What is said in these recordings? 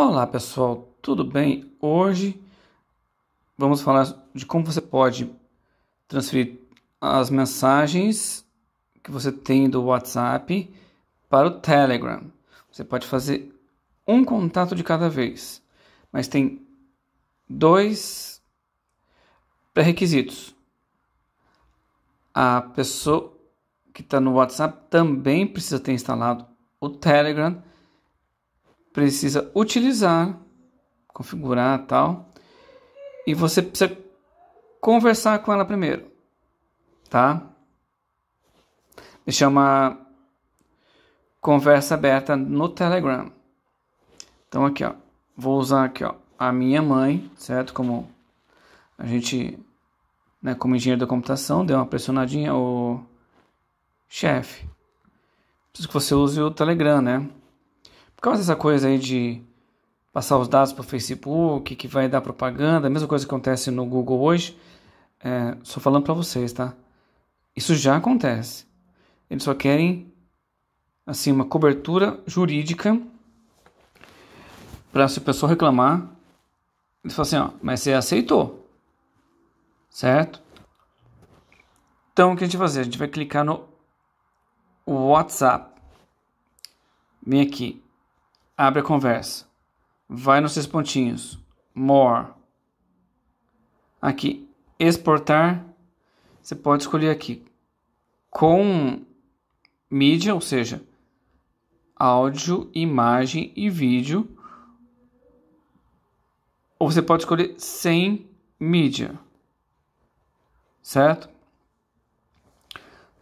Olá pessoal, tudo bem? Hoje vamos falar de como você pode transferir as mensagens que você tem do WhatsApp para o Telegram. Você pode fazer um contato de cada vez, mas tem dois pré-requisitos. A pessoa que está no WhatsApp também precisa ter instalado o Telegram precisa utilizar, configurar tal, e você precisa conversar com ela primeiro, tá? Deixar uma conversa aberta no Telegram. Então aqui, ó, vou usar aqui, ó, a minha mãe, certo? Como a gente, né, como engenheiro da computação, deu uma pressionadinha o chefe. Preciso que você use o Telegram, né? Por causa dessa coisa aí de passar os dados para o Facebook, que vai dar propaganda, a mesma coisa que acontece no Google hoje, é, só falando para vocês, tá? Isso já acontece. Eles só querem assim uma cobertura jurídica para se a pessoa reclamar, eles falam assim, ó, mas você aceitou, certo? Então o que a gente vai fazer? A gente vai clicar no WhatsApp. Vem aqui, Abre a conversa. Vai nos seus pontinhos. More. Aqui, exportar. Você pode escolher aqui. Com mídia, ou seja, áudio, imagem e vídeo. Ou você pode escolher sem mídia. Certo?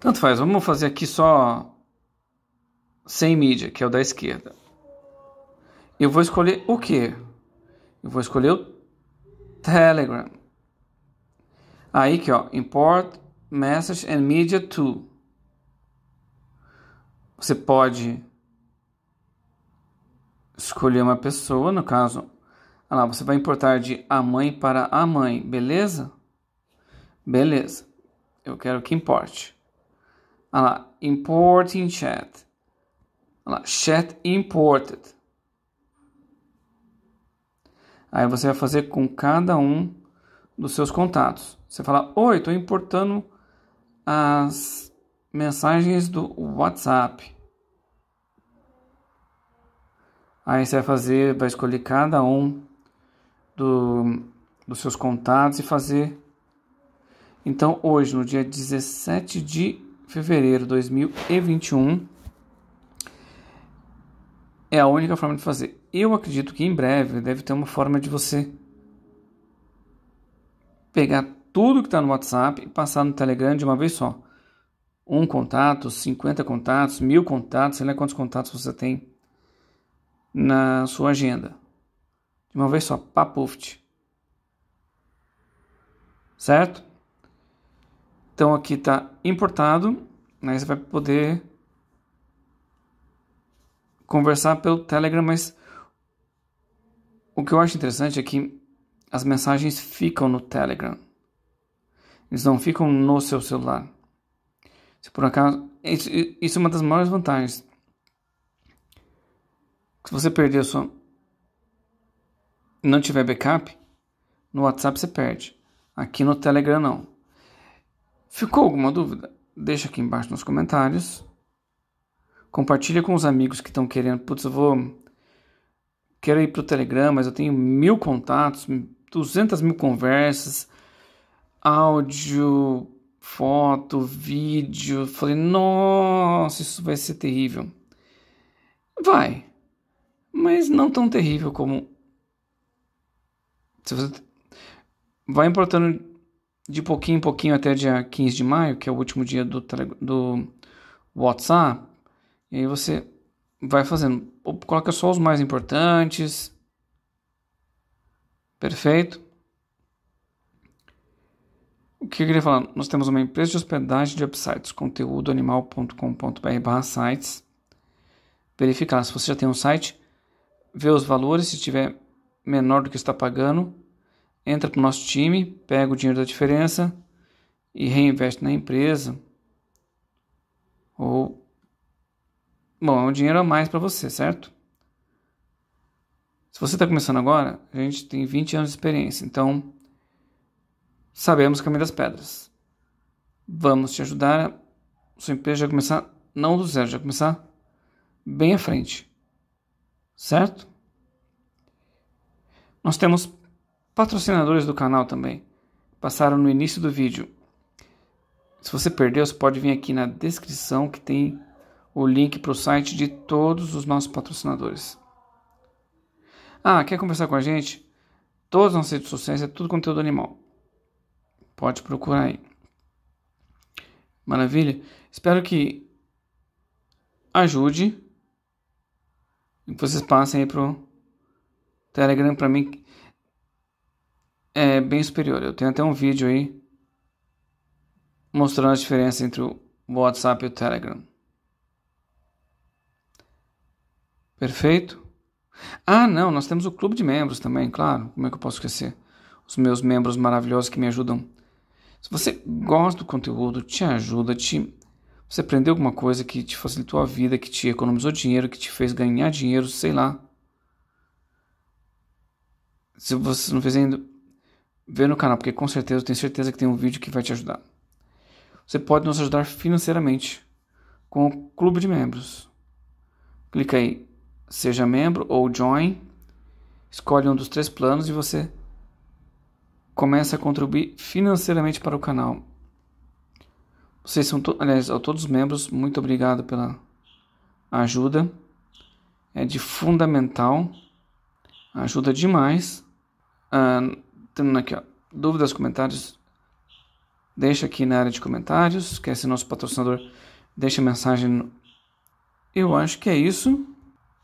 Tanto faz, vamos fazer aqui só sem mídia, que é o da esquerda. Eu vou escolher o quê? Eu vou escolher o Telegram. Aí que ó, import message and media to. Você pode escolher uma pessoa, no caso, lá, você vai importar de a mãe para a mãe, beleza? Beleza. Eu quero que importe. Ah lá, importing chat. lá, chat imported. Aí você vai fazer com cada um dos seus contatos. Você fala: Oi, estou importando as mensagens do WhatsApp. Aí você vai fazer, vai escolher cada um do, dos seus contatos e fazer. Então, hoje, no dia 17 de fevereiro de 2021, é a única forma de fazer eu acredito que em breve deve ter uma forma de você pegar tudo que está no WhatsApp e passar no Telegram de uma vez só. Um contato, 50 contatos, mil contatos, sei lá quantos contatos você tem na sua agenda. De uma vez só, papuft. Certo? Então aqui está importado, aí você vai poder conversar pelo Telegram, mas o que eu acho interessante é que as mensagens ficam no Telegram. Eles não ficam no seu celular. Se por acaso. Isso, isso é uma das maiores vantagens. Se você perder a sua. Não tiver backup, no WhatsApp você perde. Aqui no Telegram não. Ficou alguma dúvida? Deixa aqui embaixo nos comentários. Compartilha com os amigos que estão querendo. Putz, eu vou quero ir para o Telegram, mas eu tenho mil contatos, 200 mil conversas, áudio, foto, vídeo. Falei, nossa, isso vai ser terrível. Vai, mas não tão terrível como. Se você vai importando de pouquinho em pouquinho até dia 15 de maio, que é o último dia do, do WhatsApp, e aí você vai fazendo. Coloca só os mais importantes. Perfeito? O que eu queria falar? Nós temos uma empresa de hospedagem de websites, conteúdoanimal.com.br sites. Verificar se você já tem um site, ver os valores, se tiver menor do que está pagando, entra para o nosso time, pega o dinheiro da diferença e reinveste na empresa ou Bom, é um dinheiro a mais para você, certo? Se você está começando agora, a gente tem 20 anos de experiência, então sabemos o caminho das pedras. Vamos te ajudar a sua empresa já começar não do zero, já começar bem à frente. Certo? Nós temos patrocinadores do canal também. Passaram no início do vídeo. Se você perdeu, você pode vir aqui na descrição que tem o link para o site de todos os nossos patrocinadores. Ah, quer conversar com a gente? Todas as nossas redes sociais é tudo conteúdo animal. Pode procurar aí. Maravilha? Espero que ajude e que vocês passem aí pro Telegram para mim é bem superior. Eu tenho até um vídeo aí mostrando a diferença entre o WhatsApp e o Telegram. Perfeito? Ah, não, nós temos o clube de membros também, claro. Como é que eu posso esquecer? Os meus membros maravilhosos que me ajudam. Se você gosta do conteúdo, te ajuda, te você aprendeu alguma coisa que te facilitou a vida, que te economizou dinheiro, que te fez ganhar dinheiro, sei lá. Se você não fez ainda, vê no canal, porque com certeza, eu tenho certeza que tem um vídeo que vai te ajudar. Você pode nos ajudar financeiramente com o clube de membros. Clica aí Seja membro ou join. Escolhe um dos três planos e você começa a contribuir financeiramente para o canal. Vocês são, to aliás, a todos os membros, muito obrigado pela ajuda. É de fundamental, ajuda demais. Ah, aqui, ó, dúvidas, comentários, deixa aqui na área de comentários. Quer é ser nosso patrocinador, deixa mensagem. No... Eu acho que é isso